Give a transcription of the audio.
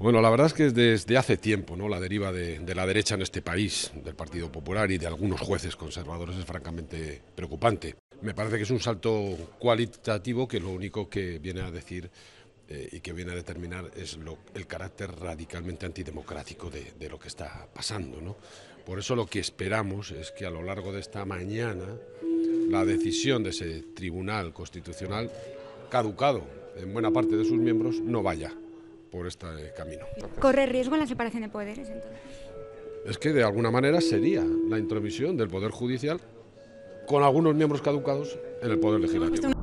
Bueno, la verdad es que desde hace tiempo ¿no? la deriva de, la derecha en este país, del Partido Popular y de algunos jueces conservadores es francamente preocupante. Me parece que es un salto cualitativo que lo único que viene a decir eh, y que viene a determinar es el carácter radicalmente antidemocrático de, lo que está pasando. Por eso lo que esperamos es que a lo largo de esta mañana la decisión de ese Tribunal Constitucional, caducado en buena parte de sus miembros, no vaya por este camino. ¿Corre riesgo en la separación de poderes entonces? Es que de alguna manera sería la intromisión del Poder Judicial con algunos miembros caducados en el Poder Legislativo.